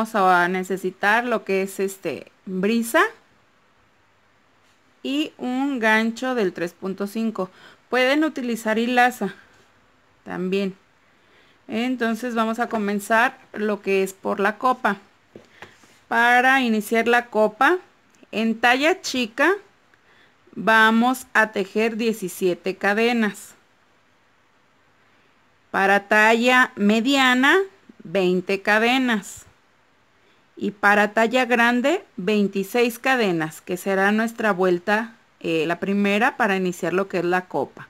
a necesitar lo que es este brisa y un gancho del 3.5 pueden utilizar hilaza también entonces vamos a comenzar lo que es por la copa para iniciar la copa en talla chica vamos a tejer 17 cadenas para talla mediana 20 cadenas y para talla grande, 26 cadenas, que será nuestra vuelta, eh, la primera para iniciar lo que es la copa.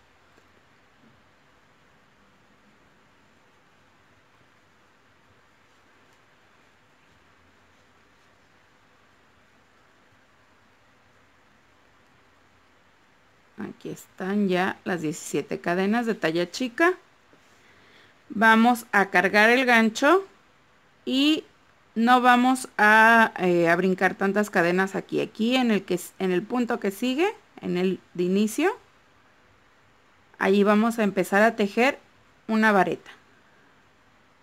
Aquí están ya las 17 cadenas de talla chica. Vamos a cargar el gancho y no vamos eh, a, brincar tantas cadenas aquí. Aquí en el, que, en el punto que sigue, en el de inicio, allí vamos a empezar a tejer una vareta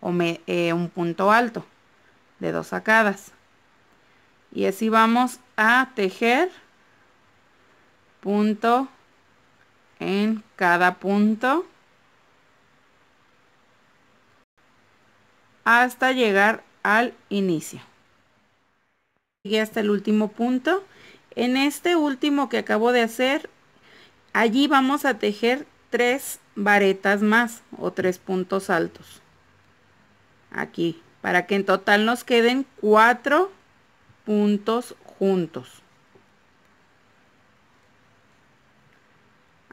o me, eh, un punto alto de dos sacadas. Y así vamos a tejer punto en cada punto hasta llegar al inicio. Y hasta el último punto. En este último que acabo de hacer, allí vamos a tejer tres varetas más o tres puntos altos. Aquí, para que en total nos queden cuatro puntos juntos.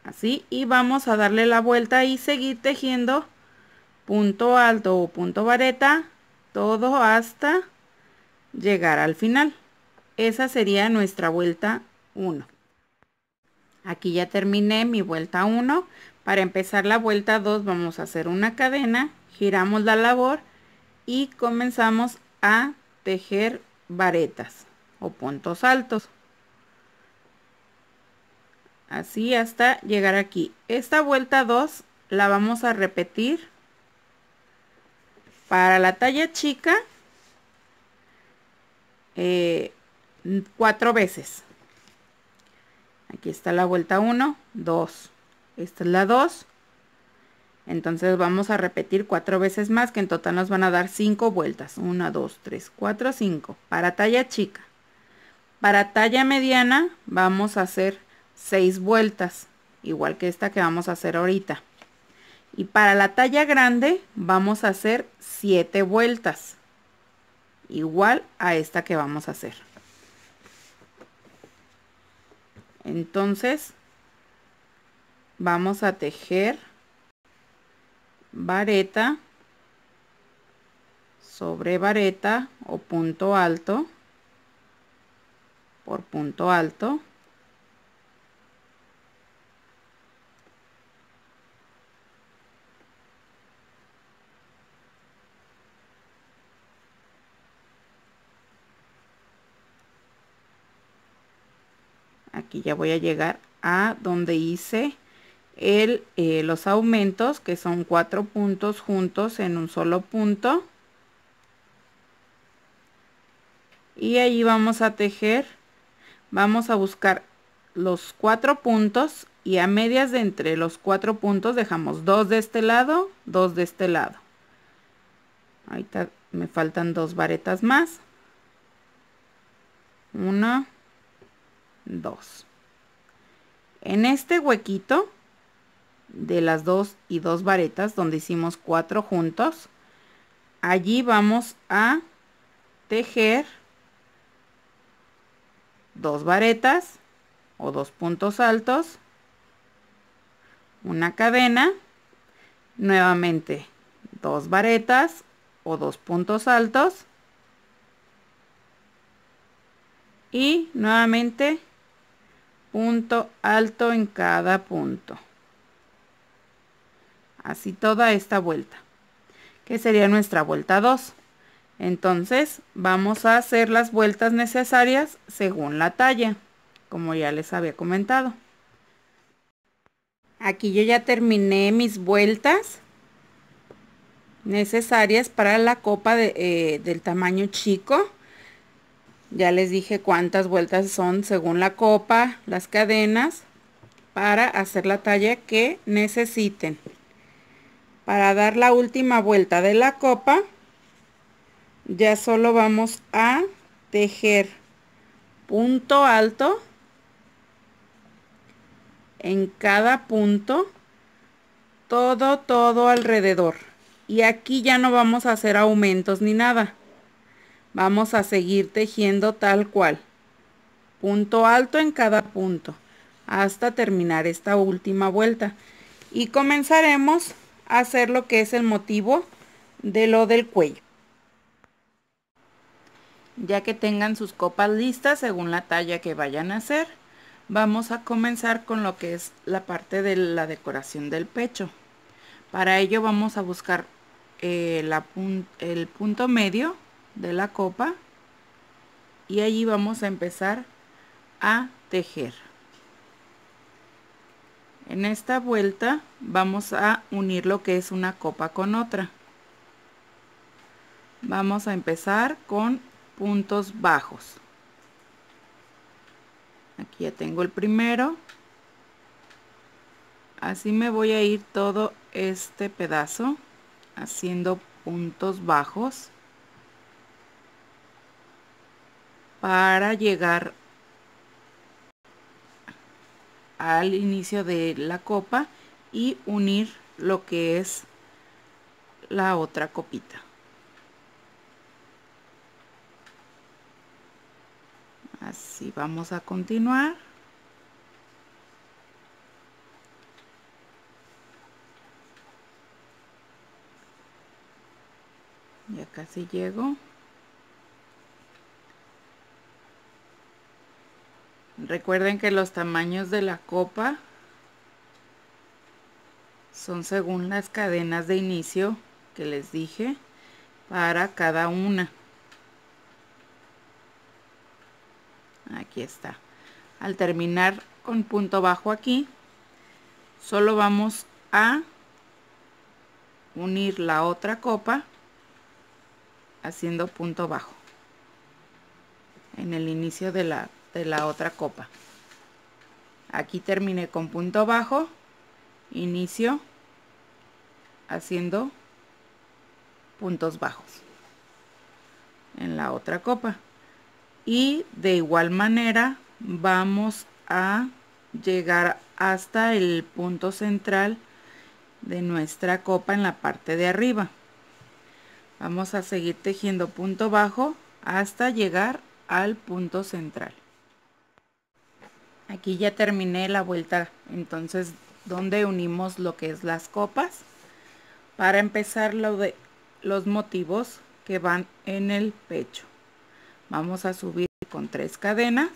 así y vamos a darle la vuelta y seguir tejiendo punto alto o punto vareta todo hasta llegar al final. Esa sería nuestra vuelta 1. Aquí ya terminé mi vuelta 1. Para empezar la vuelta 2 vamos a hacer una cadena, giramos la labor y comenzamos a tejer varetas o puntos altos. Así hasta llegar aquí. Esta vuelta 2 la vamos a repetir para la talla chica, eh, cuatro veces. Aquí está la vuelta 1, 2. Esta es la 2. Entonces vamos a repetir cuatro veces más, que en total nos van a dar cinco vueltas. 1, 2, 3, 4, 5. Para talla chica. Para talla mediana vamos a hacer seis vueltas, igual que esta que vamos a hacer ahorita. Y para la talla grande vamos a hacer 7 vueltas. Igual a esta que vamos a hacer. Entonces vamos a tejer vareta sobre vareta o punto alto por punto alto aquí ya voy a llegar a donde hice el, eh, los aumentos que son cuatro puntos juntos en un solo punto y ahí vamos a tejer vamos a buscar los cuatro puntos y a medias de entre los cuatro puntos dejamos dos de este lado dos de este lado ahorita me faltan dos varetas más una 2. En este huequito de las dos y dos varetas donde hicimos cuatro juntos, allí vamos a tejer dos varetas o dos puntos altos, una cadena, nuevamente dos varetas o dos puntos altos y nuevamente punto alto en cada punto. Así toda esta vuelta, que sería nuestra vuelta 2. Entonces vamos a hacer las vueltas necesarias según la talla, como ya les había comentado. Aquí yo ya terminé mis vueltas necesarias para la copa de, eh, del tamaño chico. Ya les dije cuántas vueltas son según la copa, las cadenas, para hacer la talla que necesiten. Para dar la última vuelta de la copa, ya solo vamos a tejer punto alto en cada punto todo todo alrededor y aquí ya no vamos a hacer aumentos ni nada Vamos a seguir tejiendo tal cual. Punto alto en cada punto hasta terminar esta última vuelta. Y comenzaremos a hacer lo que es el motivo de lo del cuello. Ya que tengan sus copas listas según la talla que vayan a hacer, vamos a comenzar con lo que es la parte de la decoración del pecho. Para ello vamos a buscar eh, el punto medio de la copa y allí vamos a empezar a tejer en esta vuelta vamos a unir lo que es una copa con otra vamos a empezar con puntos bajos aquí ya tengo el primero así me voy a ir todo este pedazo haciendo puntos bajos para llegar al inicio de la copa y unir lo que es la otra copita así vamos a continuar ya casi llego Recuerden que los tamaños de la copa son según las cadenas de inicio que les dije para cada una. Aquí está. Al terminar con punto bajo aquí, solo vamos a unir la otra copa haciendo punto bajo en el inicio de la de la otra copa aquí terminé con punto bajo inicio haciendo puntos bajos en la otra copa y de igual manera vamos a llegar hasta el punto central de nuestra copa en la parte de arriba vamos a seguir tejiendo punto bajo hasta llegar al punto central Aquí ya terminé la vuelta, entonces donde unimos lo que es las copas. Para empezar lo de los motivos que van en el pecho. Vamos a subir con tres cadenas.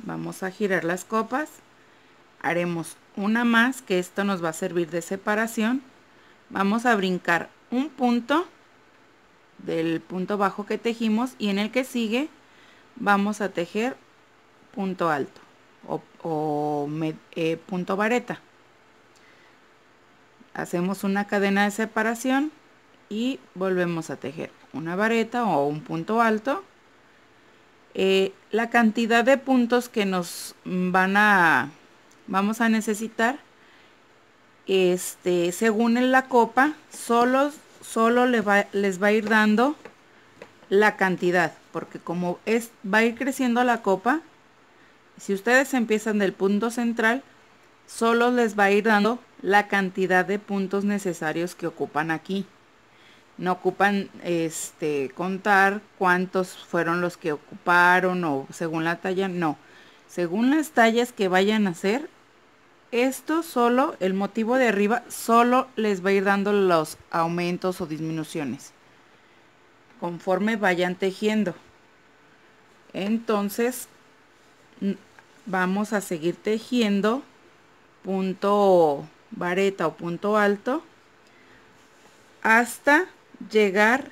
Vamos a girar las copas. Haremos una más que esto nos va a servir de separación. Vamos a brincar un punto del punto bajo que tejimos y en el que sigue vamos a tejer punto alto o, eh, punto vareta. Hacemos una cadena de separación y volvemos a tejer una vareta o un punto alto. Eh, la cantidad de puntos que nos van a vamos a necesitar este según en la copa solo solo les va a ir dando la cantidad porque como es va a ir creciendo la copa si ustedes empiezan del punto central, solo les va a ir dando la cantidad de puntos necesarios que ocupan aquí. No ocupan este, contar cuántos fueron los que ocuparon o según la talla, no. Según las tallas que vayan a hacer, esto solo, el motivo de arriba, solo les va a ir dando los aumentos o disminuciones. Conforme vayan tejiendo. Entonces, vamos a seguir tejiendo punto vareta o punto alto hasta llegar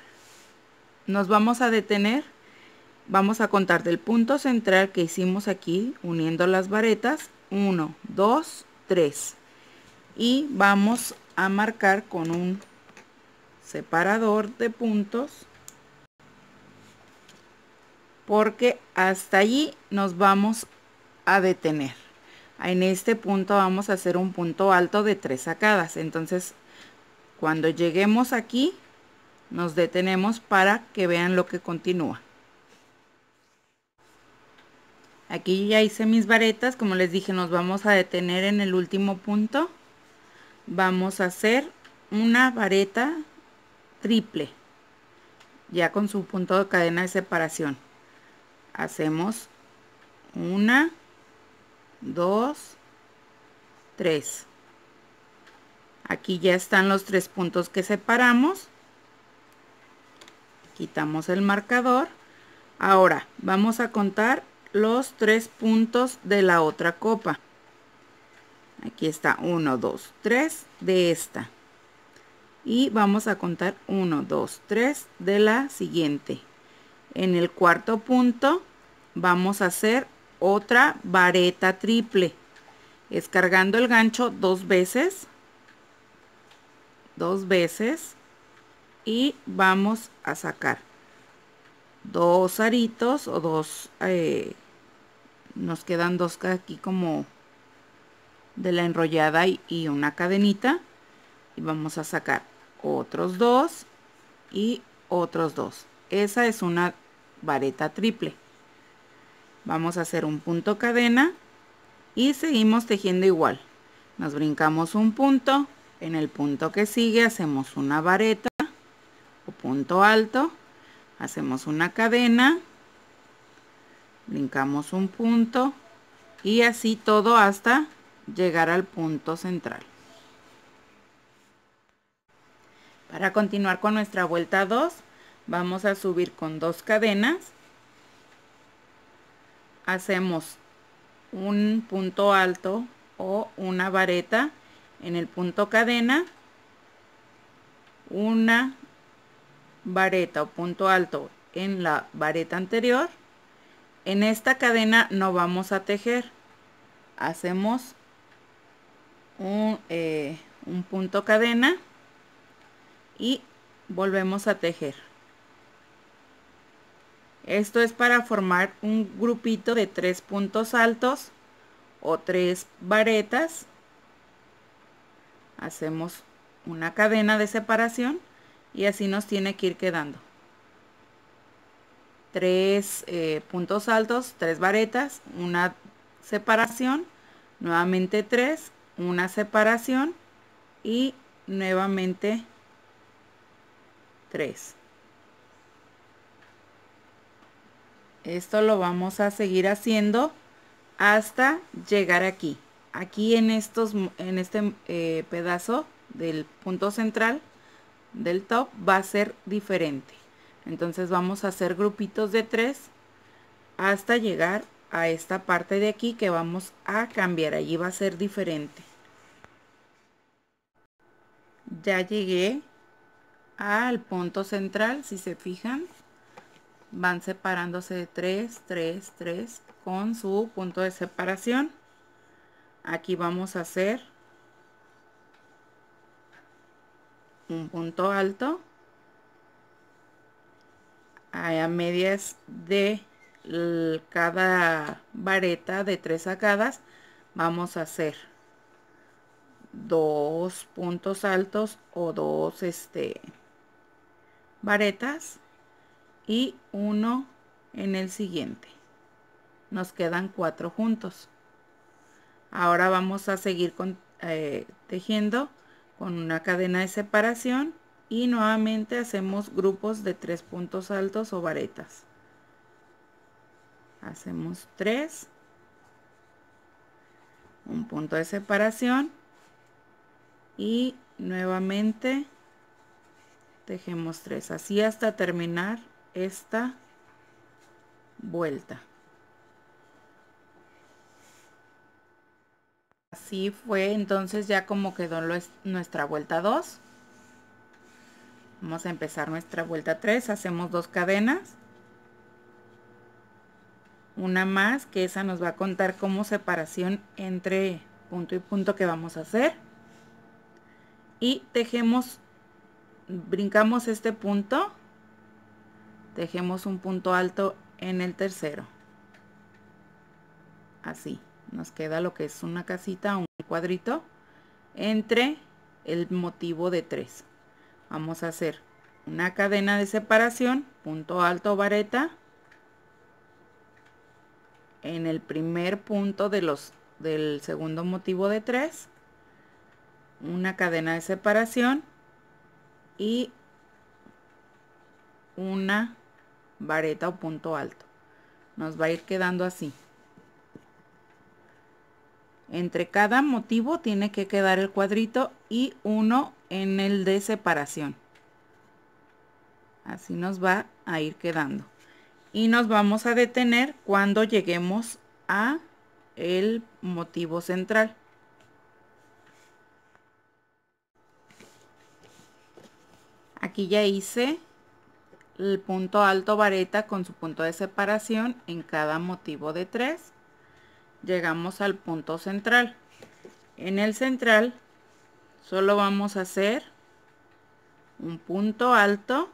nos vamos a detener vamos a contar del punto central que hicimos aquí uniendo las varetas 1 2 3 y vamos a marcar con un separador de puntos porque hasta allí nos vamos a detener. En este punto vamos a hacer un punto alto de tres sacadas. Entonces, cuando lleguemos aquí, nos detenemos para que vean lo que continúa. Aquí ya hice mis varetas, como les dije, nos vamos a detener en el último punto. Vamos a hacer una vareta triple, ya con su punto de cadena de separación. Hacemos una, 2, 3. Aquí ya están los tres puntos que separamos. Quitamos el marcador. Ahora vamos a contar los tres puntos de la otra copa. Aquí está 1, 2, 3 de esta. Y vamos a contar 1, 2, 3 de la siguiente. En el cuarto punto vamos a hacer otra vareta triple descargando el gancho dos veces dos veces y vamos a sacar dos aritos o dos eh, nos quedan dos aquí como de la enrollada y, y una cadenita y vamos a sacar otros dos y otros dos esa es una vareta triple vamos a hacer un punto cadena y seguimos tejiendo igual nos brincamos un punto en el punto que sigue hacemos una vareta o punto alto hacemos una cadena brincamos un punto y así todo hasta llegar al punto central para continuar con nuestra vuelta 2 vamos a subir con dos cadenas hacemos un punto alto o una vareta en el punto cadena una vareta o punto alto en la vareta anterior en esta cadena no vamos a tejer hacemos un, eh, un punto cadena y volvemos a tejer esto es para formar un grupito de tres puntos altos o tres varetas. Hacemos una cadena de separación y así nos tiene que ir quedando. Tres eh, puntos altos, tres varetas, una separación, nuevamente tres, una separación y nuevamente tres. Esto lo vamos a seguir haciendo hasta llegar aquí. Aquí en, estos, en este eh, pedazo del punto central del top va a ser diferente. Entonces vamos a hacer grupitos de tres hasta llegar a esta parte de aquí que vamos a cambiar. Allí va a ser diferente. Ya llegué al punto central, si se fijan van separándose de 3, 3, 3 con su punto de separación. Aquí vamos a hacer un punto alto a medias de cada vareta de tres sacadas vamos a hacer dos puntos altos o dos este varetas y uno en el siguiente. Nos quedan cuatro juntos. Ahora vamos a seguir con, eh, tejiendo con una cadena de separación y nuevamente hacemos grupos de tres puntos altos o varetas. Hacemos tres un punto de separación y nuevamente tejemos tres así hasta terminar esta vuelta. Así fue entonces ya como quedó nuestra vuelta 2. Vamos a empezar nuestra vuelta 3. Hacemos dos cadenas. Una más que esa nos va a contar como separación entre punto y punto que vamos a hacer. Y tejemos, brincamos este punto Dejemos un punto alto en el tercero así nos queda lo que es una casita un cuadrito entre el motivo de tres vamos a hacer una cadena de separación punto alto vareta en el primer punto de los del segundo motivo de tres una cadena de separación y una vareta o punto alto. Nos va a ir quedando así. Entre cada motivo tiene que quedar el cuadrito y uno en el de separación. Así nos va a ir quedando. Y nos vamos a detener cuando lleguemos a el motivo central. Aquí ya hice el punto alto vareta con su punto de separación en cada motivo de 3. Llegamos al punto central. En el central solo vamos a hacer un punto alto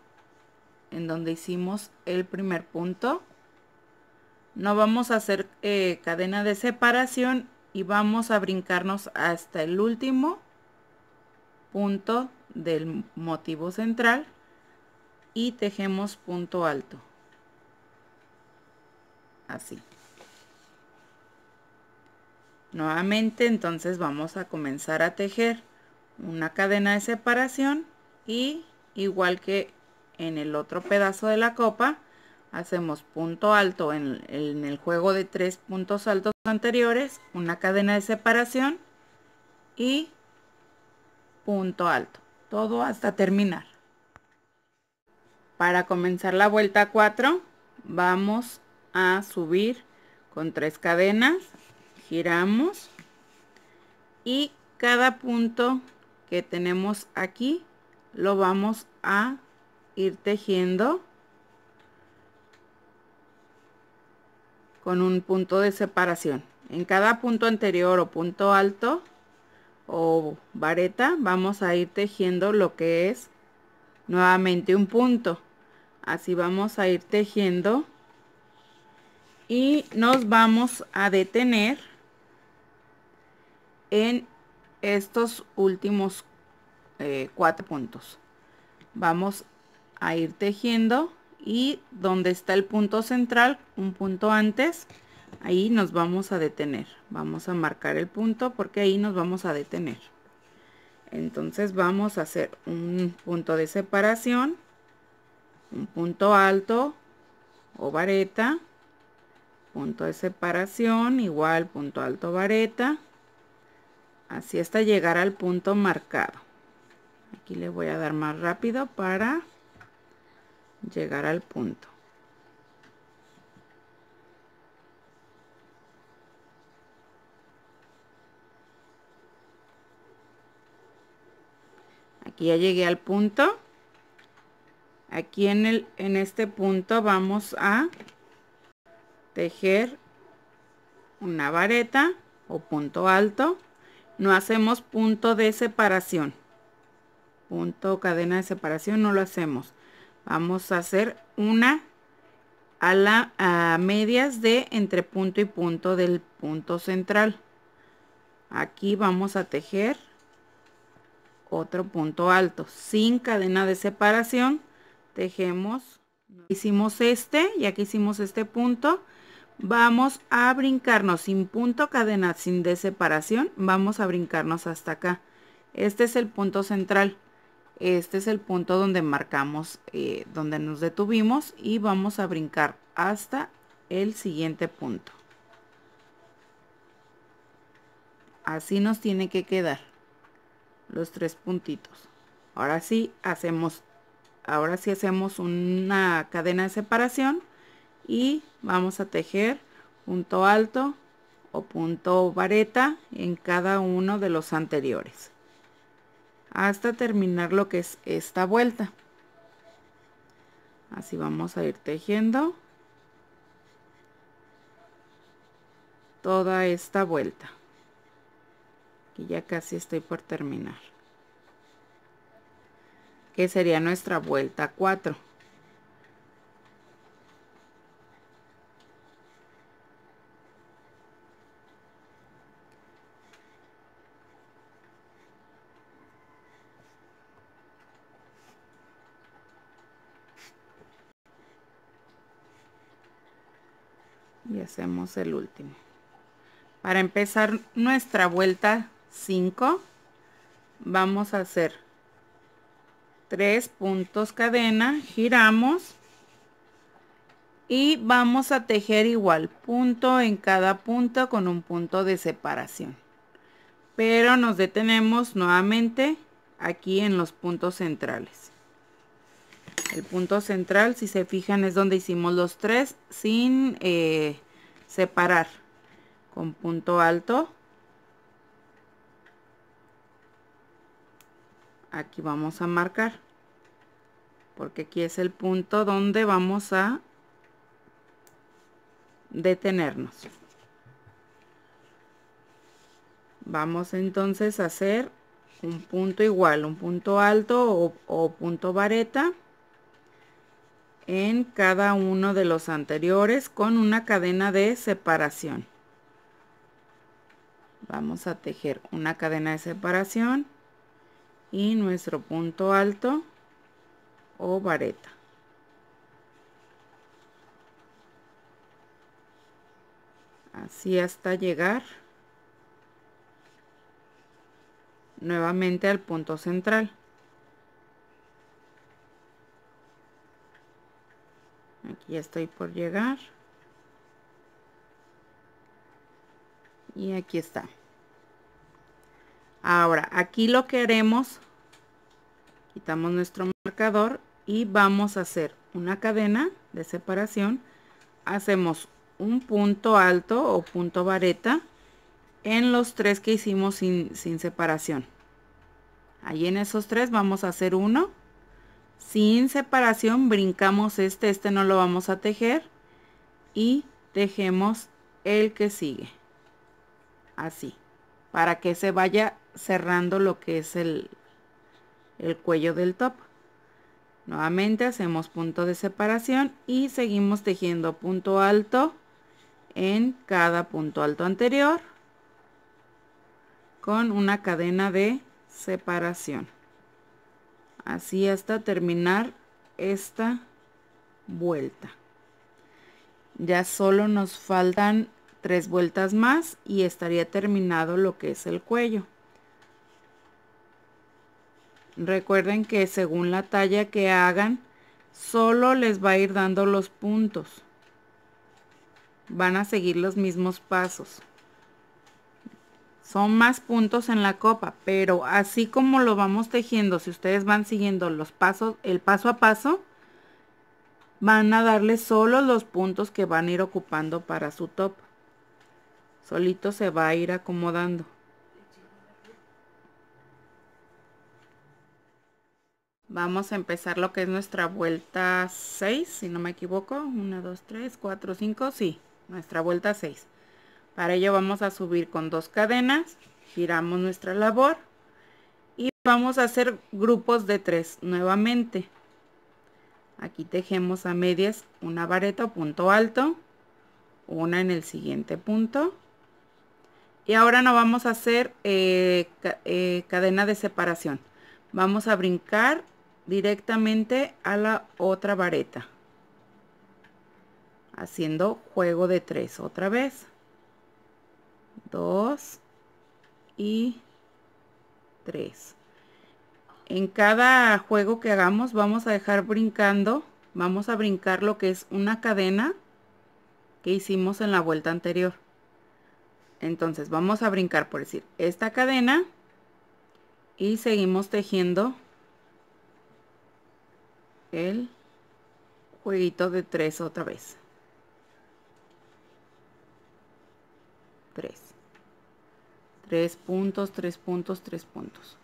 en donde hicimos el primer punto. No vamos a hacer eh, cadena de separación y vamos a brincarnos hasta el último punto del motivo central y tejemos punto alto así nuevamente entonces vamos a comenzar a tejer una cadena de separación y igual que en el otro pedazo de la copa hacemos punto alto en, en, el juego de tres puntos altos anteriores, una cadena de separación y punto alto, todo hasta terminar para comenzar la vuelta 4 vamos a subir con tres cadenas giramos y cada punto que tenemos aquí lo vamos a ir tejiendo con un punto de separación en cada punto anterior o punto alto o vareta vamos a ir tejiendo lo que es nuevamente un punto así vamos a ir tejiendo y nos vamos a detener en estos últimos eh, cuatro puntos vamos a ir tejiendo y donde está el punto central un punto antes ahí nos vamos a detener vamos a marcar el punto porque ahí nos vamos a detener entonces vamos a hacer un punto de separación un punto alto o vareta, punto de separación, igual punto alto vareta, así hasta llegar al punto marcado. Aquí le voy a dar más rápido para llegar al punto. Aquí ya llegué al punto aquí en, el, en este punto vamos a tejer una vareta o punto alto no hacemos punto de separación punto cadena de separación no lo hacemos vamos a hacer una a, la, a medias de entre punto y punto del punto central aquí vamos a tejer otro punto alto sin cadena de separación tejemos hicimos este ya que hicimos este punto vamos a brincarnos sin punto cadena sin de separación vamos a brincarnos hasta acá este es el punto central este es el punto donde marcamos eh, donde nos detuvimos y vamos a brincar hasta el siguiente punto así nos tiene que quedar los tres puntitos ahora sí hacemos ahora sí hacemos una cadena de separación y vamos a tejer punto alto o punto vareta en cada uno de los anteriores hasta terminar lo que es esta vuelta así vamos a ir tejiendo toda esta vuelta y ya casi estoy por terminar que sería nuestra vuelta 4. y hacemos el último para empezar nuestra vuelta 5 vamos a hacer tres puntos cadena giramos y vamos a tejer igual punto en cada punto con un punto de separación pero nos detenemos nuevamente aquí en los puntos centrales el punto central si se fijan es donde hicimos los tres sin eh, separar con punto alto aquí vamos a marcar porque aquí es el punto donde vamos a detenernos. Vamos entonces a hacer un punto igual, un punto alto o, punto vareta en cada uno de los anteriores con una cadena de separación. Vamos a tejer una cadena de separación y nuestro punto alto o vareta. Así hasta llegar nuevamente al punto central. Aquí estoy por llegar. Y aquí está. Ahora, aquí lo queremos quitamos nuestro marcador y vamos a hacer una cadena de separación hacemos un punto alto o punto vareta en los tres que hicimos sin, separación ahí en esos tres vamos a hacer uno sin separación brincamos este este no lo vamos a tejer y tejemos el que sigue así para que se vaya cerrando lo que es el, el cuello del top Nuevamente hacemos punto de separación y seguimos tejiendo punto alto en cada punto alto anterior con una cadena de separación. Así hasta terminar esta vuelta. Ya solo nos faltan tres vueltas más y estaría terminado lo que es el cuello. Recuerden que según la talla que hagan, solo les va a ir dando los puntos. Van a seguir los mismos pasos. Son más puntos en la copa, pero así como lo vamos tejiendo, si ustedes van siguiendo los pasos, el paso a paso, van a darle solo los puntos que van a ir ocupando para su top. Solito se va a ir acomodando. Vamos a empezar lo que es nuestra vuelta 6, si no me equivoco. 1, 2, 3, 4, 5, sí, nuestra vuelta 6. Para ello vamos a subir con dos cadenas, giramos nuestra labor y vamos a hacer grupos de 3 nuevamente. Aquí tejemos a medias una vareta o punto alto, una en el siguiente punto. Y ahora no vamos a hacer eh, eh, cadena de separación. Vamos a brincar directamente a la otra vareta haciendo juego de tres otra vez dos y tres en cada juego que hagamos vamos a dejar brincando vamos a brincar lo que es una cadena que hicimos en la vuelta anterior entonces vamos a brincar por decir esta cadena y seguimos tejiendo el jueguito de tres otra vez. Tres. Tres puntos, tres puntos, tres puntos.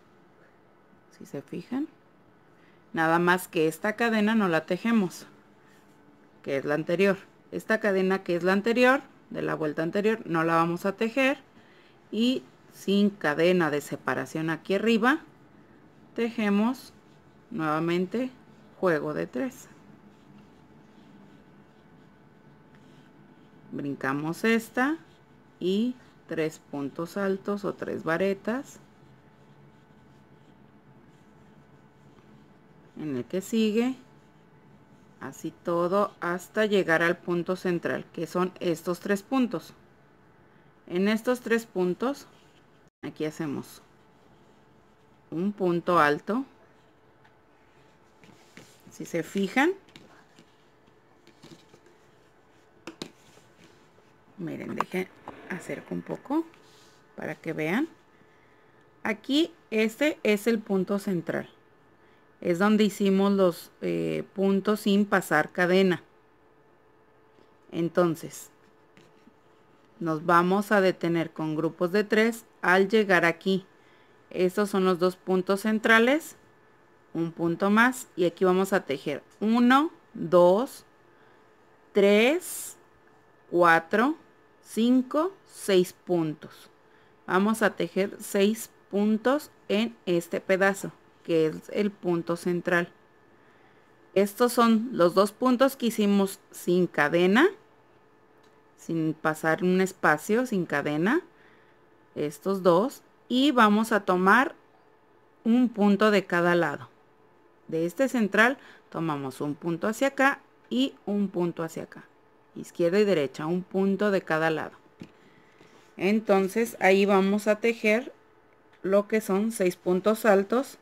Si se fijan. Nada más que esta cadena no la tejemos, que es la anterior. Esta cadena que es la anterior, de la vuelta anterior, no la vamos a tejer. Y sin cadena de separación aquí arriba, tejemos nuevamente juego de tres brincamos esta y tres puntos altos o tres varetas en el que sigue así todo hasta llegar al punto central que son estos tres puntos en estos tres puntos aquí hacemos un punto alto si se fijan. Miren, deje acerco un poco para que vean. Aquí este es el punto central. Es donde hicimos los eh, puntos sin pasar cadena. Entonces, nos vamos a detener con grupos de tres al llegar aquí. Estos son los dos puntos centrales un punto más y aquí vamos a tejer 1, 2, 3, 4, 5, 6 puntos. Vamos a tejer 6 puntos en este pedazo que es el punto central. Estos son los dos puntos que hicimos sin cadena, sin pasar un espacio, sin cadena, estos dos. Y vamos a tomar un punto de cada lado de este central tomamos un punto hacia acá y un punto hacia acá. Izquierda y derecha, un punto de cada lado. Entonces ahí vamos a tejer lo que son seis puntos altos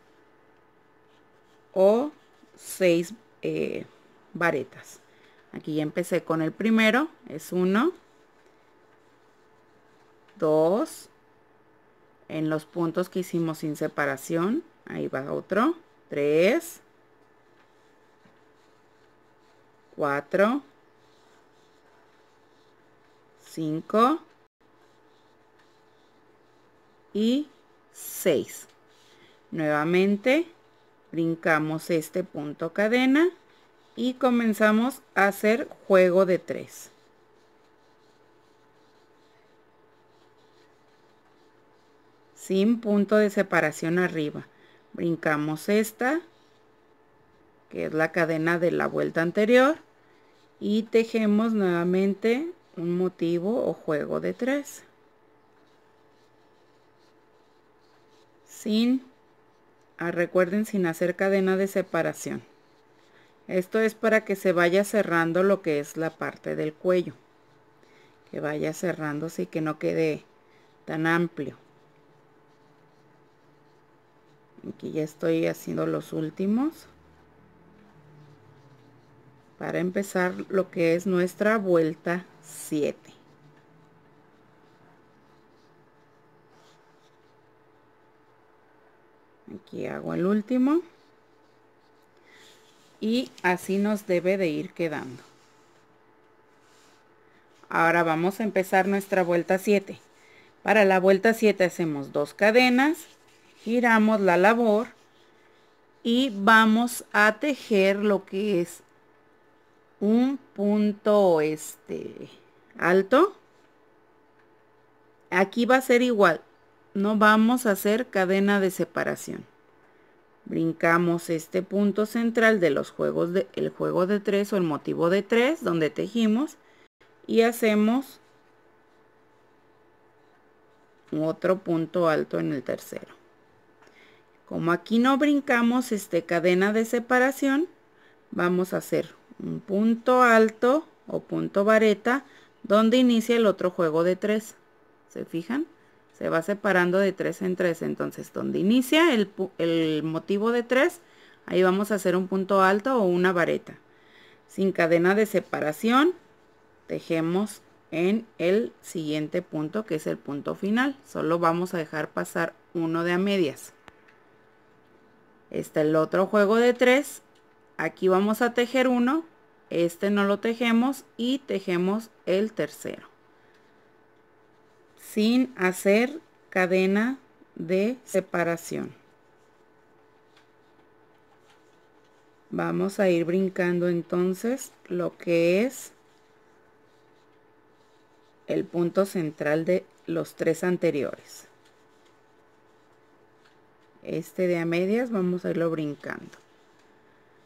o seis eh, varetas. Aquí ya empecé con el primero, es uno, dos, en los puntos que hicimos sin separación, ahí va otro, 3, 4, 5 y 6. Nuevamente brincamos este punto cadena y comenzamos a hacer juego de 3. Sin punto de separación arriba brincamos esta que es la cadena de la vuelta anterior y tejemos nuevamente un motivo o juego de tres sin ah, recuerden sin hacer cadena de separación esto es para que se vaya cerrando lo que es la parte del cuello que vaya cerrándose y que no quede tan amplio aquí ya estoy haciendo los últimos para empezar lo que es nuestra vuelta 7 aquí hago el último y así nos debe de ir quedando ahora vamos a empezar nuestra vuelta 7 para la vuelta 7 hacemos dos cadenas giramos la labor y vamos a tejer lo que es un punto este alto aquí va a ser igual no vamos a hacer cadena de separación brincamos este punto central de los juegos de el juego de tres o el motivo de tres donde tejimos y hacemos otro punto alto en el tercero como aquí no brincamos este cadena de separación, vamos a hacer un punto alto o punto vareta donde inicia el otro juego de 3. ¿Se fijan? Se va separando de tres en tres, Entonces, donde inicia el, motivo de 3, ahí vamos a hacer un punto alto o una vareta. Sin cadena de separación, tejemos en el siguiente punto que es el punto final. Solo vamos a dejar pasar uno de a medias. Está el otro juego de tres. Aquí vamos a tejer uno. Este no lo tejemos y tejemos el tercero. Sin hacer cadena de separación. Vamos a ir brincando entonces lo que es el punto central de los tres anteriores este de a medias vamos a irlo brincando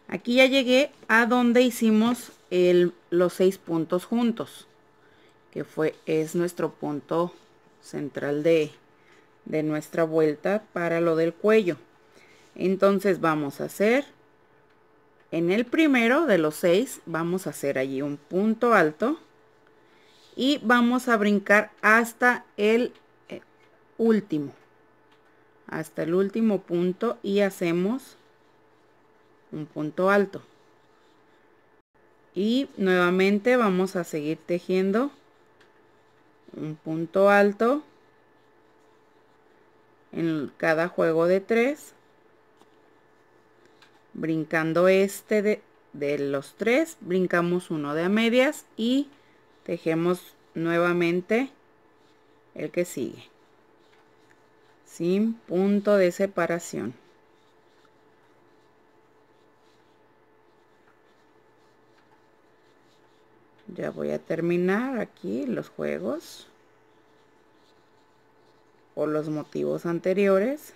aquí ya llegué a donde hicimos el, los seis puntos juntos que fue es nuestro punto central de, de nuestra vuelta para lo del cuello entonces vamos a hacer en el primero de los seis vamos a hacer allí un punto alto y vamos a brincar hasta el eh, último hasta el último punto y hacemos un punto alto y nuevamente vamos a seguir tejiendo un punto alto en cada juego de tres brincando este de, los tres brincamos uno de a medias y tejemos nuevamente el que sigue sin punto de separación. Ya voy a terminar aquí los juegos o los motivos anteriores.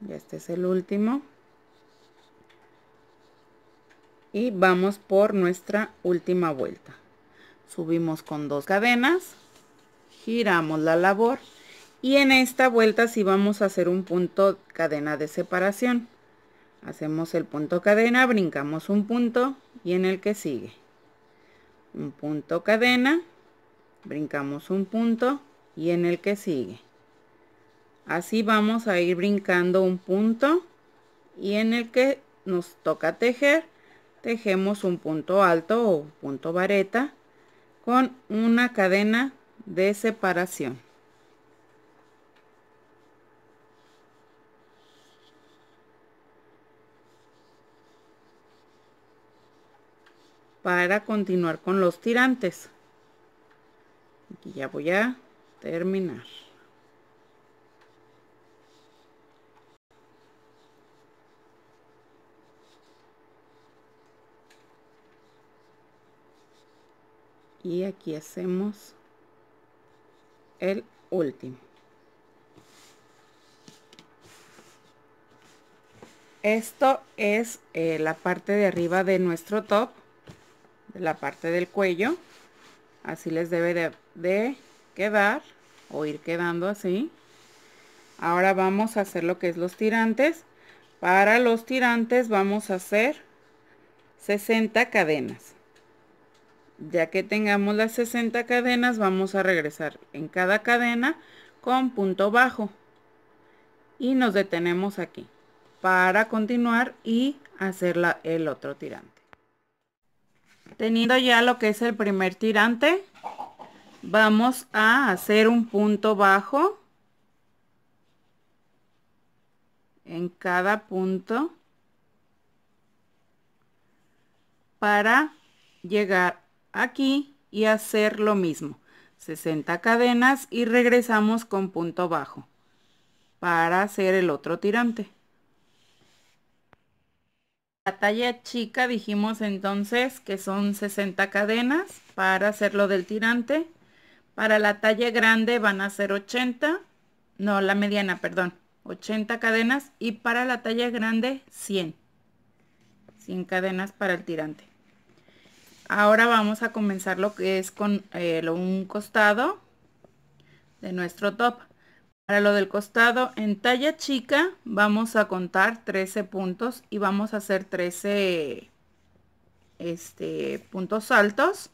Ya este es el último. Y vamos por nuestra última vuelta. Subimos con dos cadenas giramos la labor y en esta vuelta sí vamos a hacer un punto cadena de separación hacemos el punto cadena brincamos un punto y en el que sigue un punto cadena brincamos un punto y en el que sigue así vamos a ir brincando un punto y en el que nos toca tejer tejemos un punto alto o punto vareta con una cadena de separación. Para continuar con los tirantes. Aquí ya voy a terminar. Y aquí hacemos el último. Esto es eh, la parte de arriba de nuestro top, la parte del cuello. Así les debe de, de quedar o ir quedando así. Ahora vamos a hacer lo que es los tirantes. Para los tirantes vamos a hacer 60 cadenas. Ya que tengamos las 60 cadenas, vamos a regresar en cada cadena con punto bajo. Y nos detenemos aquí para continuar y hacer el otro tirante. Teniendo ya lo que es el primer tirante, vamos a hacer un punto bajo en cada punto para llegar aquí y hacer lo mismo. 60 cadenas y regresamos con punto bajo para hacer el otro tirante. La talla chica dijimos entonces que son 60 cadenas para hacer lo del tirante. Para la talla grande van a ser 80, no, la mediana, perdón, 80 cadenas y para la talla grande 100. 100 cadenas para el tirante. Ahora vamos a comenzar lo que es con eh, un costado de nuestro top. Para lo del costado en talla chica vamos a contar 13 puntos y vamos a hacer 13 este, puntos altos.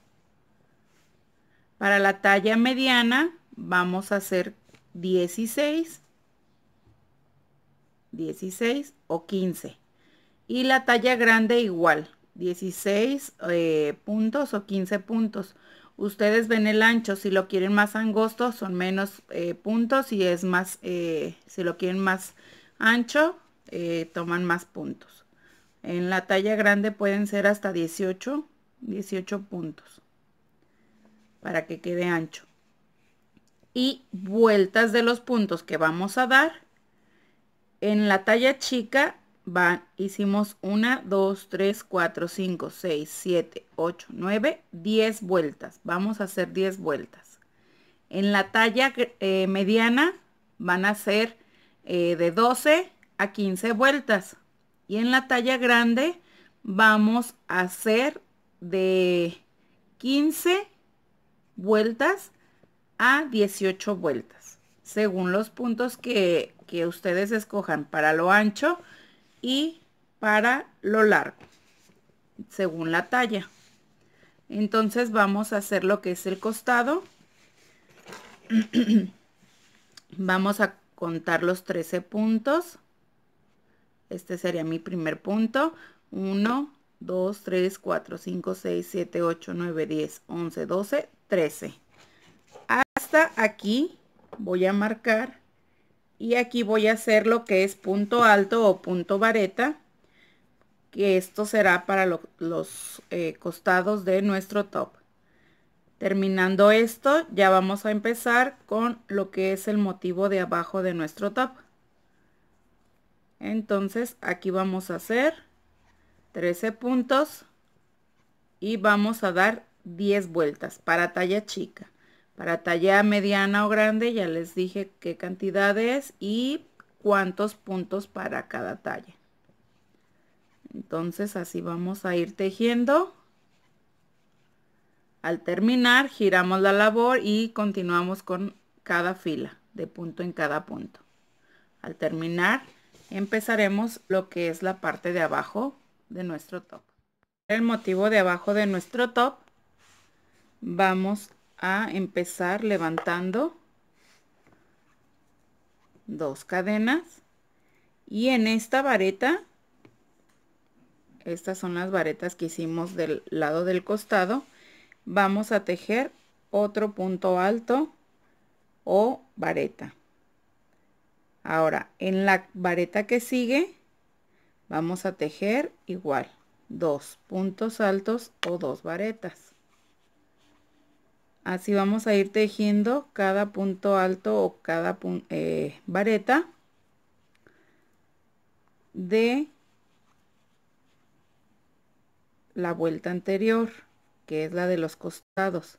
Para la talla mediana vamos a hacer 16, 16 o 15. Y la talla grande igual, 16 eh, puntos o 15 puntos. Ustedes ven el ancho, si lo quieren más angosto son menos eh, puntos y es más, eh, si lo quieren más ancho, toman más puntos. En la talla grande pueden ser hasta 18, 18 puntos para que quede ancho. Y vueltas de los puntos que vamos a dar. En la talla chica van, hicimos 1, 2, 3, 4, 5, 6, 7, 8, 9, 10 vueltas. Vamos a hacer 10 vueltas. En la talla eh, mediana van a ser eh, de 12 a 15 vueltas. Y en la talla grande vamos a hacer de 15 vueltas a 18 vueltas. Según los puntos que, que ustedes escojan para lo ancho, y para lo largo, según la talla. Entonces vamos a hacer lo que es el costado. vamos a contar los 13 puntos. Este sería mi primer punto. 1, 2, 3, 4, 5, 6, 7, 8, 9, 10, 11, 12, 13. Hasta aquí voy a marcar y aquí voy a hacer lo que es punto alto o punto vareta que esto será para los eh, costados de nuestro top terminando esto ya vamos a empezar con lo que es el motivo de abajo de nuestro top entonces aquí vamos a hacer 13 puntos y vamos a dar 10 vueltas para talla chica para talla mediana o grande ya les dije qué cantidades y cuántos puntos para cada talla. Entonces así vamos a ir tejiendo. Al terminar giramos la labor y continuamos con cada fila de punto en cada punto. Al terminar empezaremos lo que es la parte de abajo de nuestro top. El motivo de abajo de nuestro top vamos a empezar levantando dos cadenas y en esta vareta estas son las varetas que hicimos del lado del costado vamos a tejer otro punto alto o vareta ahora en la vareta que sigue vamos a tejer igual dos puntos altos o dos varetas así vamos a ir tejiendo cada punto alto o cada eh, vareta de la vuelta anterior que es la de los costados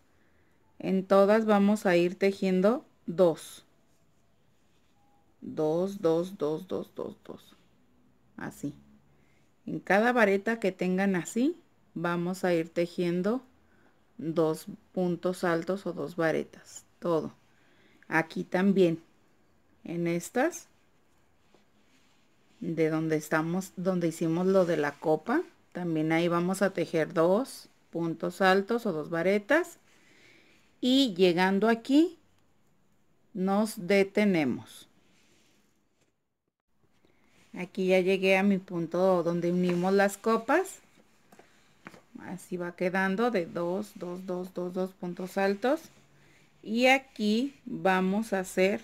en todas vamos a ir tejiendo dos, dos, dos, dos, dos, dos, dos. así en cada vareta que tengan así vamos a ir tejiendo dos puntos altos o dos varetas, todo. Aquí también, en estas, de donde estamos, donde hicimos lo de la copa, también ahí vamos a tejer dos puntos altos o dos varetas. Y llegando aquí, nos detenemos. Aquí ya llegué a mi punto donde unimos las copas así va quedando de 2, 2, 2, dos, 2 puntos altos y aquí vamos a hacer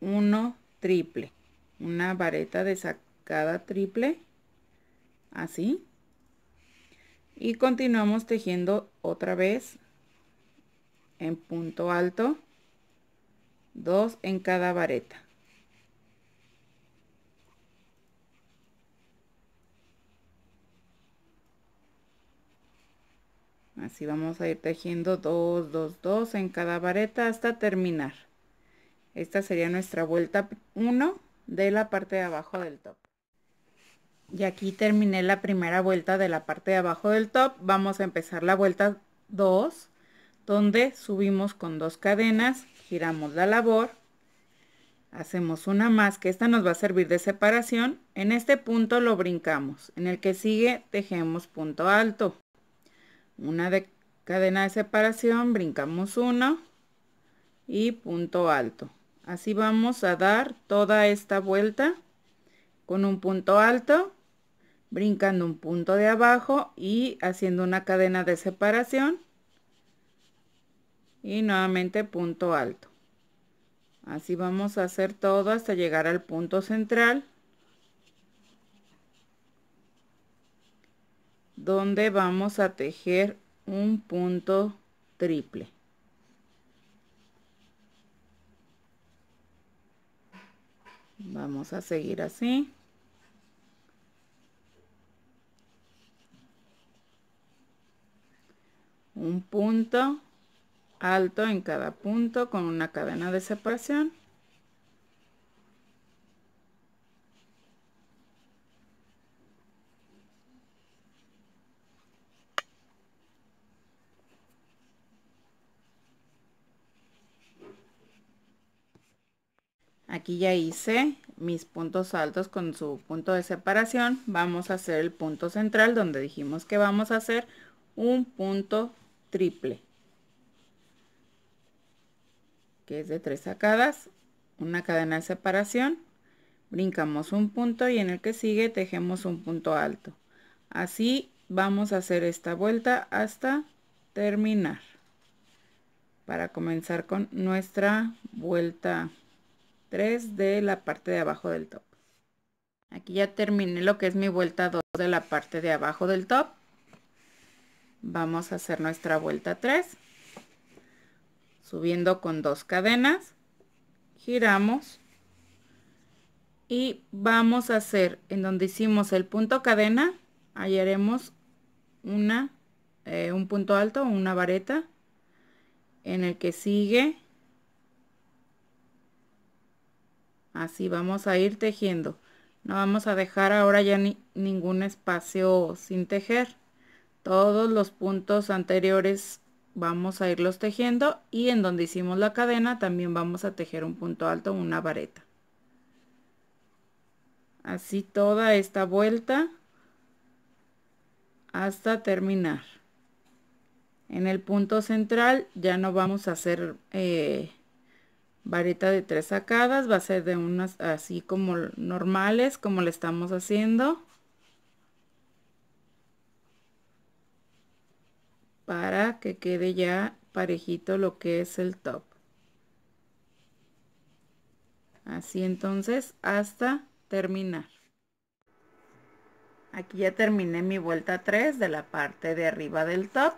uno triple una vareta de sacada triple así y continuamos tejiendo otra vez en punto alto dos en cada vareta así vamos a ir tejiendo 2 2 2 en cada vareta hasta terminar esta sería nuestra vuelta 1 de la parte de abajo del top y aquí terminé la primera vuelta de la parte de abajo del top vamos a empezar la vuelta 2 donde subimos con dos cadenas giramos la labor hacemos una más que esta nos va a servir de separación en este punto lo brincamos en el que sigue tejemos punto alto una cadena de separación, brincamos uno y punto alto. Así vamos a dar toda esta vuelta con un punto alto, brincando un punto de abajo y haciendo una cadena de separación y nuevamente punto alto. Así vamos a hacer todo hasta llegar al punto central donde vamos a tejer un punto triple vamos a seguir así un punto alto en cada punto con una cadena de separación aquí ya hice mis puntos altos con su punto de separación vamos a hacer el punto central donde dijimos que vamos a hacer un punto triple que es de tres sacadas una cadena de separación brincamos un punto y en el que sigue tejemos un punto alto así vamos a hacer esta vuelta hasta terminar para comenzar con nuestra vuelta 3 de la parte de abajo del top. Aquí ya terminé lo que es mi vuelta 2 de la parte de abajo del top. Vamos a hacer nuestra vuelta 3. Subiendo con dos cadenas. Giramos. Y vamos a hacer en donde hicimos el punto cadena. Hallaremos una, eh, un punto alto, una vareta. En el que sigue así vamos a ir tejiendo no vamos a dejar ahora ya ningún espacio sin tejer todos los puntos anteriores vamos a irlos tejiendo y en donde hicimos la cadena también vamos a tejer un punto alto una vareta así toda esta vuelta hasta terminar en el punto central ya no vamos a hacer eh, varita de tres sacadas va a ser de unas así como normales como le estamos haciendo para que quede ya parejito lo que es el top así entonces hasta terminar aquí ya terminé mi vuelta 3 de la parte de arriba del top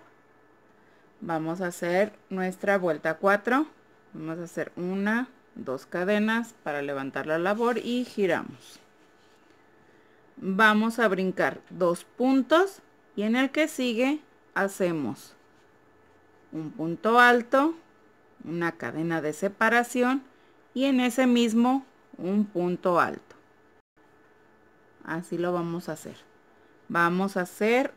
vamos a hacer nuestra vuelta 4 vamos a hacer una dos cadenas para levantar la labor y giramos vamos a brincar dos puntos y en el que sigue hacemos un punto alto una cadena de separación y en ese mismo un punto alto así lo vamos a hacer vamos a hacer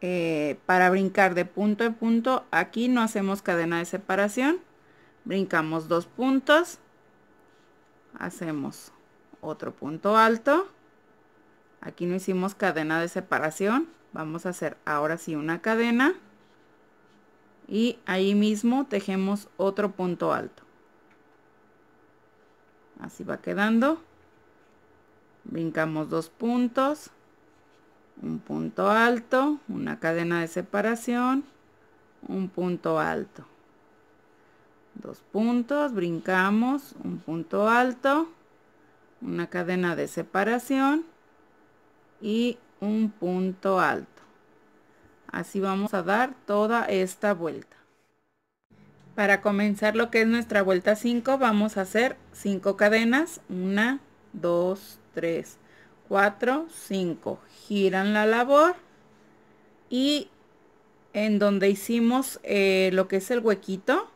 eh, para brincar de punto en punto aquí no hacemos cadena de separación brincamos dos puntos, hacemos otro punto alto, aquí no hicimos cadena de separación, vamos a hacer ahora sí una cadena y ahí mismo tejemos otro punto alto. Así va quedando. Brincamos dos puntos, un punto alto, una cadena de separación, un punto alto dos puntos, brincamos, un punto alto, una cadena de separación y un punto alto. Así vamos a dar toda esta vuelta. Para comenzar lo que es nuestra vuelta 5 vamos a hacer 5 cadenas, 1, 2, 3, 4, 5. Giran la labor y en donde hicimos eh, lo que es el huequito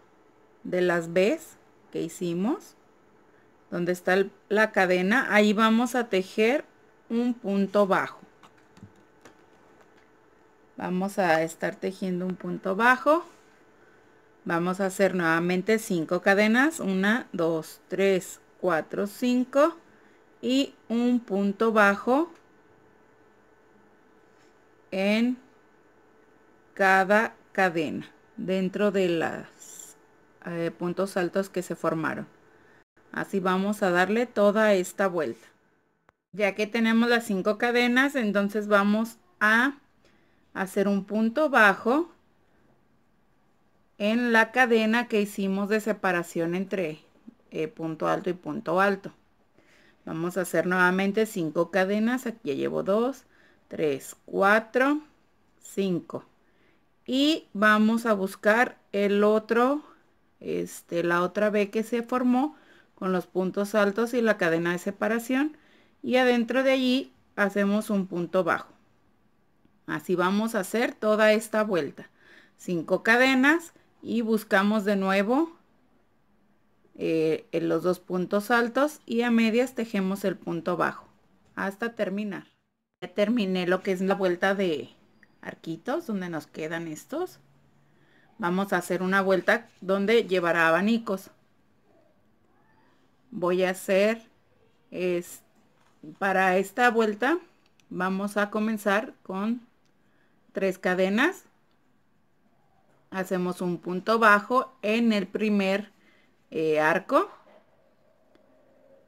de las B's que hicimos, donde está la cadena, ahí vamos a tejer un punto bajo. Vamos a estar tejiendo un punto bajo. Vamos a hacer nuevamente cinco cadenas, 1, 2, 3, 4, 5 y un punto bajo en cada cadena dentro de las eh, puntos altos que se formaron. Así vamos a darle toda esta vuelta. Ya que tenemos las cinco cadenas, entonces vamos a hacer un punto bajo en la cadena que hicimos de separación entre eh, punto alto y punto alto. Vamos a hacer nuevamente cinco cadenas. Aquí ya llevo 2, 3, 4, 5. Y vamos a buscar el otro este, la otra B que se formó con los puntos altos y la cadena de separación y adentro de allí hacemos un punto bajo. Así vamos a hacer toda esta vuelta. Cinco cadenas y buscamos de nuevo eh, en los dos puntos altos y a medias tejemos el punto bajo hasta terminar. Ya terminé lo que es la vuelta de arquitos donde nos quedan estos vamos a hacer una vuelta donde llevará abanicos voy a hacer es para esta vuelta vamos a comenzar con tres cadenas hacemos un punto bajo en el primer eh, arco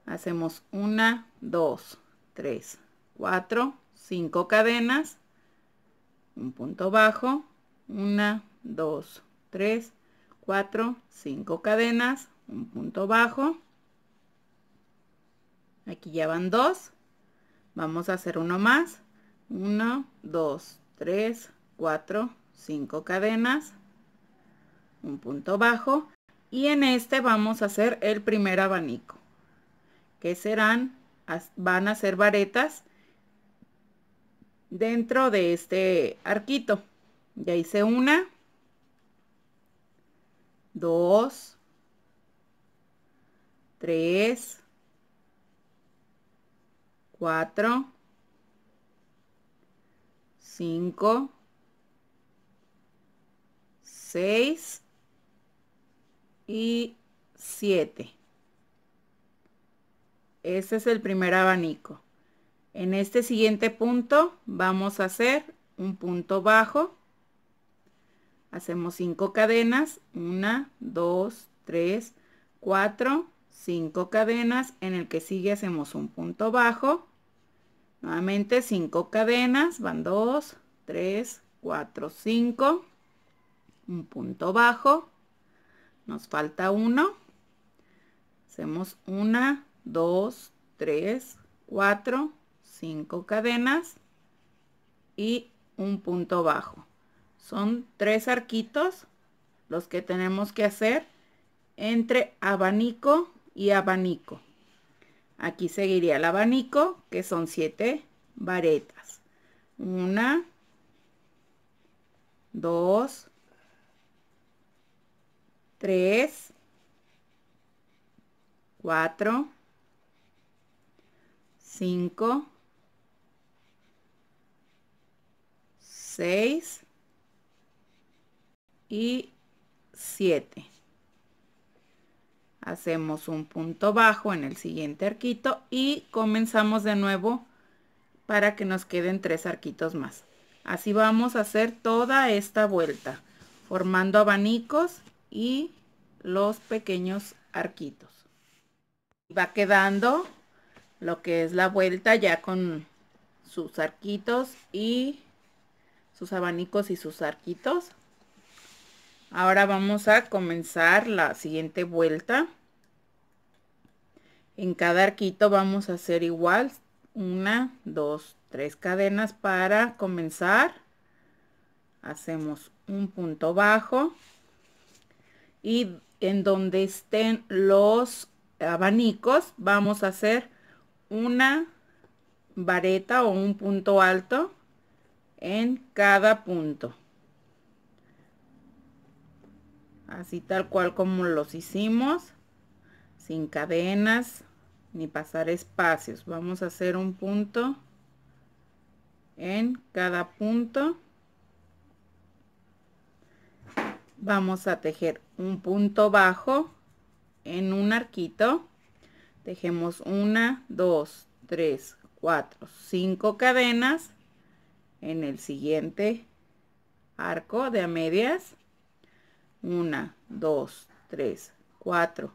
hacemos una dos tres cuatro cinco cadenas un punto bajo una 2, 3, 4, 5 cadenas, un punto bajo. Aquí ya van 2. Vamos a hacer uno más. 1, 2, 3, 4, 5 cadenas, un punto bajo. Y en este vamos a hacer el primer abanico, que serán, van a ser varetas dentro de este arquito. Ya hice una, 2, 3, 4, 5, 6 y 7. Ese es el primer abanico. En este siguiente punto vamos a hacer un punto bajo Hacemos 5 cadenas, 1, 2, 3, 4, 5 cadenas, en el que sigue hacemos un punto bajo, nuevamente 5 cadenas, van 2, 3, 4, 5, un punto bajo, nos falta 1, hacemos 1, 2, 3, 4, 5 cadenas y un punto bajo. Son tres arquitos los que tenemos que hacer entre abanico y abanico. Aquí seguiría el abanico, que son siete varetas. Una, dos, tres, cuatro, cinco, seis, y 7. Hacemos un punto bajo en el siguiente arquito y comenzamos de nuevo para que nos queden tres arquitos más. Así vamos a hacer toda esta vuelta, formando abanicos y los pequeños arquitos. Va quedando lo que es la vuelta ya con sus arquitos y sus abanicos y sus arquitos. Ahora vamos a comenzar la siguiente vuelta. En cada arquito vamos a hacer igual una, dos, tres cadenas para comenzar. Hacemos un punto bajo y en donde estén los abanicos vamos a hacer una vareta o un punto alto en cada punto así tal cual como los hicimos, sin cadenas ni pasar espacios. Vamos a hacer un punto en cada punto. Vamos a tejer un punto bajo en un arquito. Tejemos una, dos, tres, cuatro, cinco cadenas en el siguiente arco de a medias 1, 2, 3, 4,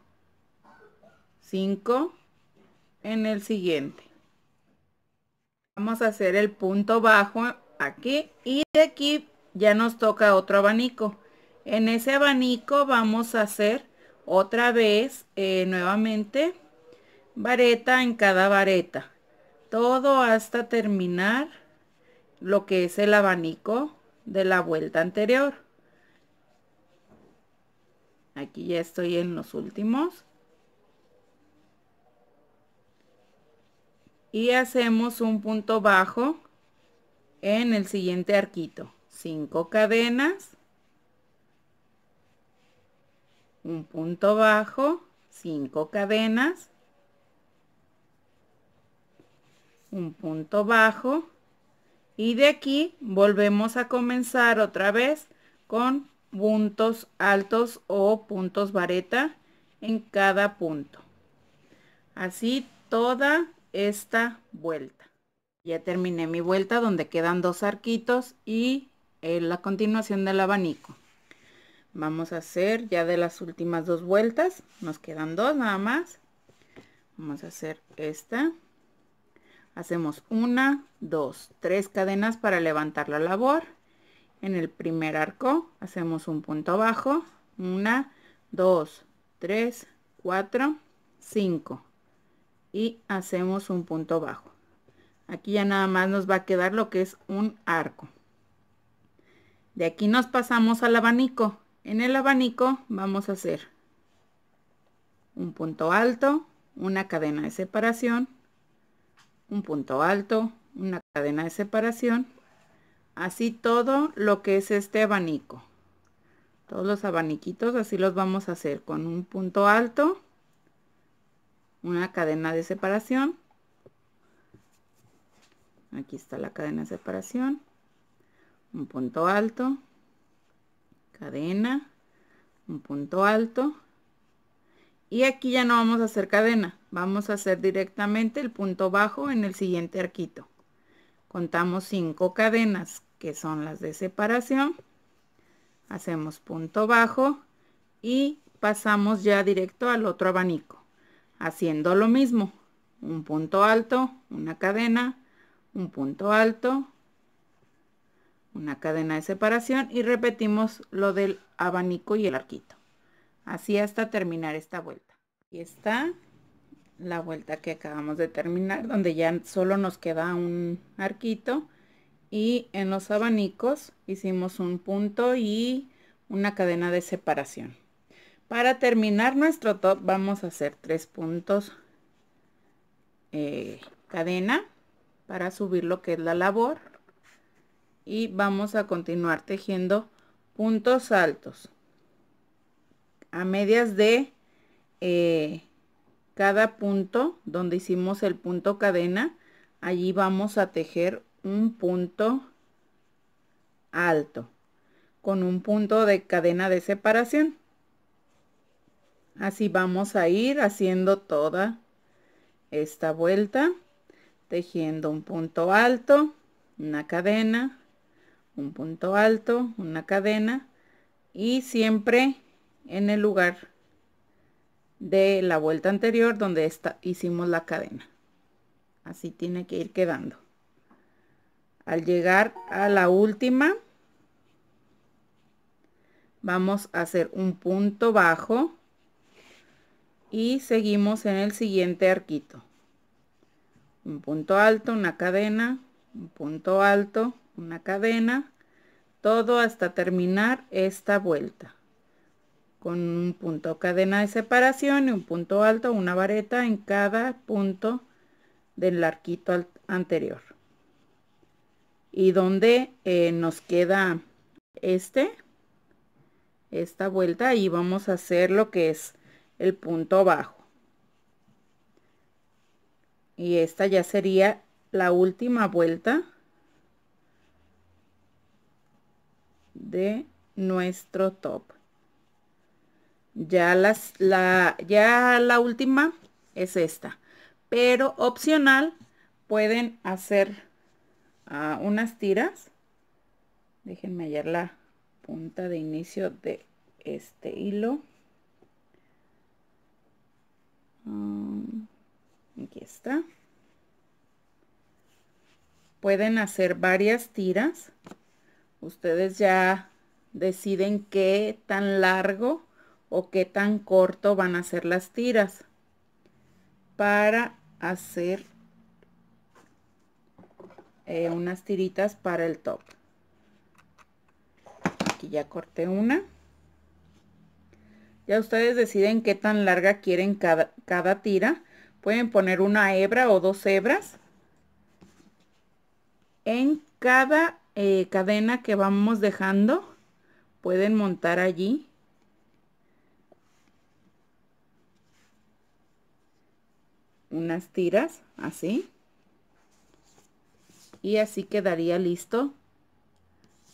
5 en el siguiente. Vamos a hacer el punto bajo aquí y de aquí ya nos toca otro abanico. En ese abanico vamos a hacer otra vez eh, nuevamente vareta en cada vareta. Todo hasta terminar lo que es el abanico de la vuelta anterior. Aquí ya estoy en los últimos. Y hacemos un punto bajo en el siguiente arquito. cinco cadenas. Un punto bajo. cinco cadenas. Un punto bajo. Y de aquí volvemos a comenzar otra vez con puntos altos o puntos vareta en cada punto así toda esta vuelta ya terminé mi vuelta donde quedan dos arquitos y en eh, la continuación del abanico vamos a hacer ya de las últimas dos vueltas nos quedan dos nada más vamos a hacer esta hacemos una dos tres cadenas para levantar la labor en el primer arco hacemos un punto bajo una, 2 3 4 5 y hacemos un punto bajo aquí ya nada más nos va a quedar lo que es un arco de aquí nos pasamos al abanico en el abanico vamos a hacer un punto alto una cadena de separación un punto alto una cadena de separación así todo lo que es este abanico todos los abaniquitos así los vamos a hacer con un punto alto una cadena de separación aquí está la cadena de separación un punto alto cadena un punto alto y aquí ya no vamos a hacer cadena vamos a hacer directamente el punto bajo en el siguiente arquito contamos cinco cadenas que son las de separación. Hacemos punto bajo y pasamos ya directo al otro abanico, haciendo lo mismo. Un punto alto, una cadena, un punto alto, una cadena de separación y repetimos lo del abanico y el arquito. Así hasta terminar esta vuelta. Y está la vuelta que acabamos de terminar, donde ya solo nos queda un arquito y en los abanicos hicimos un punto y una cadena de separación. Para terminar nuestro top vamos a hacer tres puntos eh, cadena para subir lo que es la labor y vamos a continuar tejiendo puntos altos a medias de eh, cada punto donde hicimos el punto cadena allí vamos a tejer un punto alto con un punto de cadena de separación. Así vamos a ir haciendo toda esta vuelta, tejiendo un punto alto, una cadena, un punto alto, una cadena y siempre en el lugar de la vuelta anterior donde está, hicimos la cadena. Así tiene que ir quedando al llegar a la última vamos a hacer un punto bajo y seguimos en el siguiente arquito un punto alto una cadena un punto alto una cadena todo hasta terminar esta vuelta con un punto cadena de separación y un punto alto una vareta en cada punto del arquito anterior y donde eh, nos queda este esta vuelta y vamos a hacer lo que es el punto bajo y esta ya sería la última vuelta de nuestro top ya las la ya la última es esta pero opcional pueden hacer unas tiras déjenme hallar la punta de inicio de este hilo mm, aquí está pueden hacer varias tiras ustedes ya deciden qué tan largo o qué tan corto van a ser las tiras para hacer eh, unas tiritas para el top aquí ya corté una ya ustedes deciden qué tan larga quieren cada, tira pueden poner una hebra o dos hebras en cada eh, cadena que vamos dejando pueden montar allí unas tiras así y así quedaría listo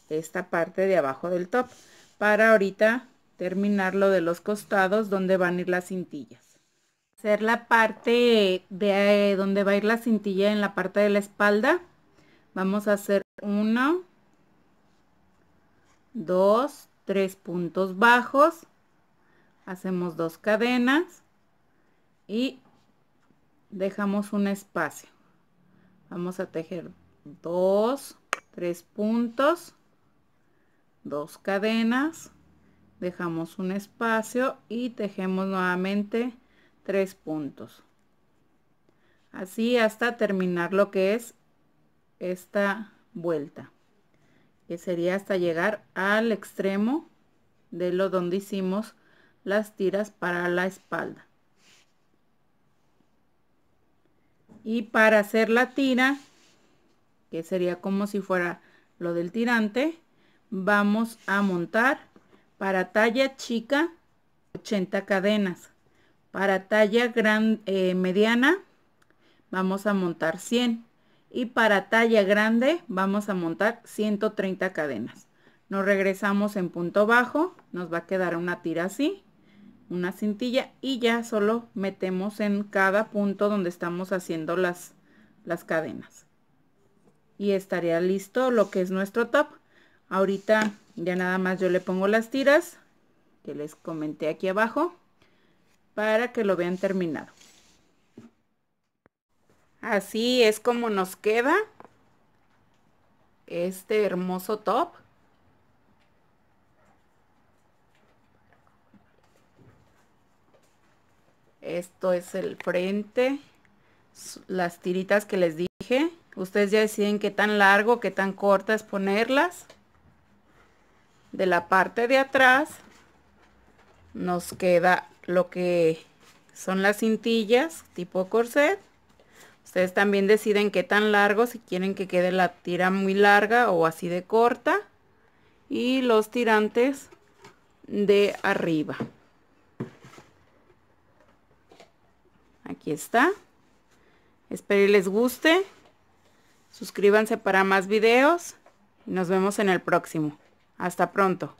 esta parte de abajo del top para ahorita terminar lo de los costados donde van a ir las cintillas hacer la parte de donde va a ir la cintilla en la parte de la espalda vamos a hacer uno dos tres puntos bajos hacemos dos cadenas y dejamos un espacio vamos a tejer 2, 3 puntos, 2 cadenas, dejamos un espacio y tejemos nuevamente 3 puntos. Así hasta terminar lo que es esta vuelta, que sería hasta llegar al extremo de lo donde hicimos las tiras para la espalda. Y para hacer la tira que sería como si fuera lo del tirante, vamos a montar para talla chica 80 cadenas. Para talla gran, eh, mediana vamos a montar 100 y para talla grande vamos a montar 130 cadenas. Nos regresamos en punto bajo, nos va a quedar una tira así, una cintilla y ya solo metemos en cada punto donde estamos haciendo las, las cadenas y estaría listo lo que es nuestro top. Ahorita ya nada más yo le pongo las tiras que les comenté aquí abajo para que lo vean terminado. Así es como nos queda este hermoso top. Esto es el frente las tiritas que les dije. Ustedes ya deciden qué tan largo, qué tan corta es ponerlas. De la parte de atrás nos queda lo que son las cintillas tipo corset. Ustedes también deciden qué tan largo, si quieren que quede la tira muy larga o así de corta. Y los tirantes de arriba. Aquí está. Espero que les guste. Suscríbanse para más videos. Y nos vemos en el próximo. Hasta pronto.